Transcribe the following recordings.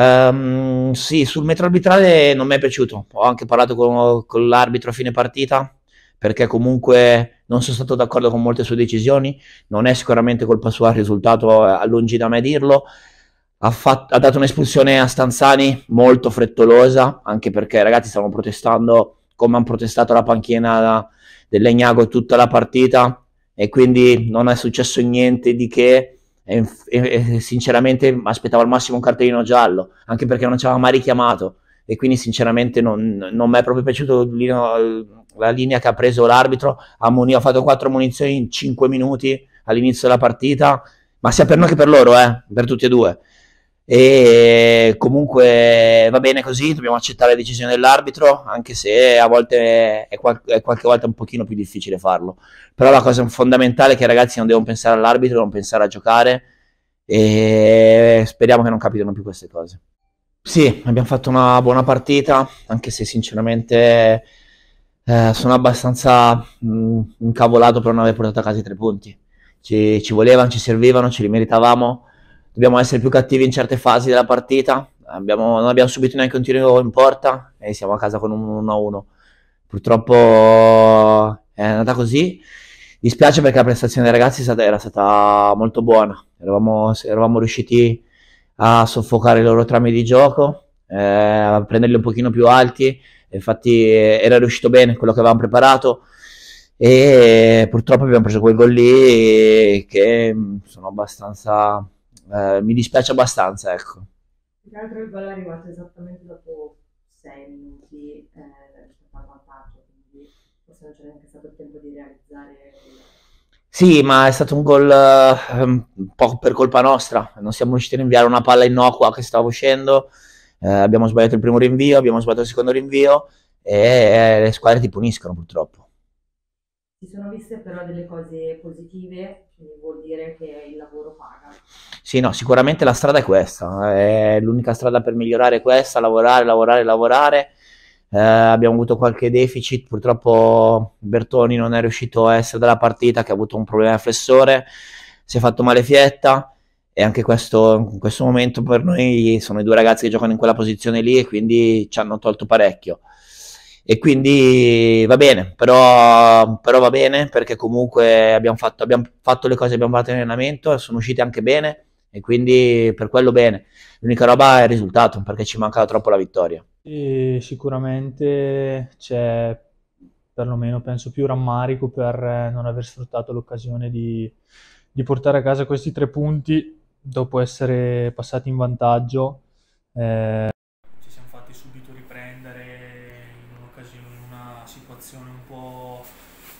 Um, sì, sul metro arbitrale non mi è piaciuto. Ho anche parlato con, con l'arbitro a fine partita perché comunque non sono stato d'accordo con molte sue decisioni. Non è sicuramente colpa sua il risultato, eh, a lungi da me dirlo. Ha, fatto, ha, dato un'espulsione a Stanzani molto frettolosa, anche perché ragazzi stavano protestando come hanno protestato la panchina del Legnago tutta la partita e quindi non è successo niente di che e, e sinceramente aspettavo al massimo un cartellino giallo, anche perché non ci aveva mai richiamato e quindi sinceramente non, non mi è proprio piaciuto la linea che ha preso l'arbitro, ha, muni- ha fatto quattro munizioni in cinque minuti all'inizio della partita, ma sia per noi che per loro, eh, per tutti e due e comunque va bene così, dobbiamo accettare le decisioni dell'arbitro, anche se a volte è, qual- è qualche volta un pochino più difficile farlo. Però la cosa fondamentale è che i ragazzi non devono pensare all'arbitro, non pensare a giocare e speriamo che non capitano più queste cose. Sì, abbiamo fatto una buona partita, anche se sinceramente eh, sono abbastanza mh, mm, incavolato per non aver portato a casa i tre punti. Ci, ci volevano, ci servivano, ce li meritavamo dobbiamo essere più cattivi in certe fasi della partita, abbiamo, non abbiamo subito neanche un tiro in porta e siamo a casa con un 1-1. Purtroppo è andata così. Dispiace perché la prestazione dei ragazzi era stata molto buona, eravamo, eravamo riusciti a soffocare i loro trami di gioco, eh, a prenderli un pochino più alti, infatti era riuscito bene quello che avevamo preparato e purtroppo abbiamo preso quel gol lì che mm, sono abbastanza eh, mi dispiace abbastanza, ecco. Tra l'altro il gol è arrivato esattamente dopo sei minuti eh, per vantaggio, quindi forse non c'è neanche stato il tempo di realizzare... Sì, ma è stato un gol eh, un po' per colpa nostra, non siamo riusciti a rinviare una palla innocua che stava uscendo, eh, abbiamo sbagliato il primo rinvio, abbiamo sbagliato il secondo rinvio e eh, le squadre ti puniscono purtroppo. Si sono viste però delle cose positive, quindi vuol dire che il lavoro paga. Sì, no, sicuramente la strada è questa, eh, è l'unica strada per migliorare questa, lavorare, lavorare, lavorare. Eh, abbiamo avuto qualche deficit, purtroppo Bertoni non è riuscito a essere dalla partita, che ha avuto un problema al flessore, si è fatto male Fietta e anche questo, in questo momento per noi sono i due ragazzi che giocano in quella posizione lì e quindi ci hanno tolto parecchio. E quindi va bene, però, però va bene perché comunque abbiamo fatto, abbiamo fatto le cose che abbiamo fatto in allenamento, sono uscite anche bene e quindi per quello bene. L'unica roba è il risultato, perché ci mancava troppo la vittoria. E sicuramente c'è perlomeno penso più rammarico per eh, non aver sfruttato l'occasione di, di portare a casa questi tre punti dopo essere passati in vantaggio. Eh... Ci siamo fatti subito riprendere in una situazione un po'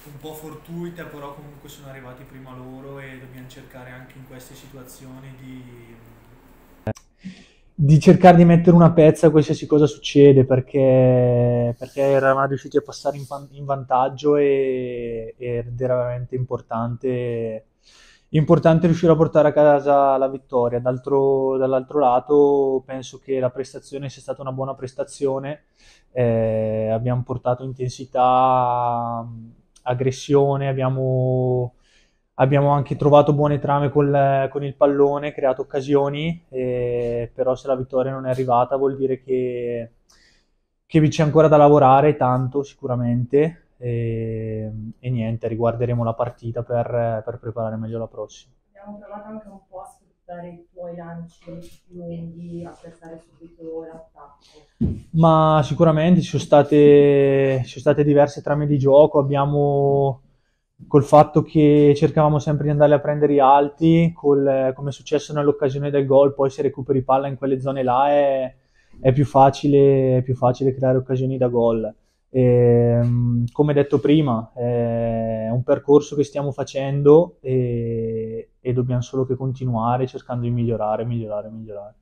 un po' fortuita, però comunque sono arrivati prima loro e dobbiamo cercare anche in queste situazioni di... di cercare di mettere una pezza a qualsiasi cosa succede perché, perché eravamo riusciti a passare in, pan- in vantaggio e, ed era veramente importante, importante riuscire a portare a casa la vittoria. D'altro, dall'altro lato penso che la prestazione sia stata una buona prestazione, eh, abbiamo portato intensità aggressione, abbiamo, abbiamo anche trovato buone trame col, con il pallone, creato occasioni, eh, però se la vittoria non è arrivata vuol dire che, che vi c'è ancora da lavorare, tanto sicuramente, e, e niente, riguarderemo la partita per, per preparare meglio la prossima. Abbiamo provato anche un po' a sfruttare lanci, quindi apprezzare subito l'attacco? Ma sicuramente ci sono state, ci sono state diverse trame di gioco, abbiamo col fatto che cercavamo sempre di andare a prendere i alti, col, come è successo nell'occasione del gol, poi se recuperi palla in quelle zone là è, è, più, facile, è più, facile, creare occasioni da gol. E, ehm, come detto prima, è un percorso che stiamo facendo e e dobbiamo solo che continuare cercando di migliorare, migliorare, migliorare.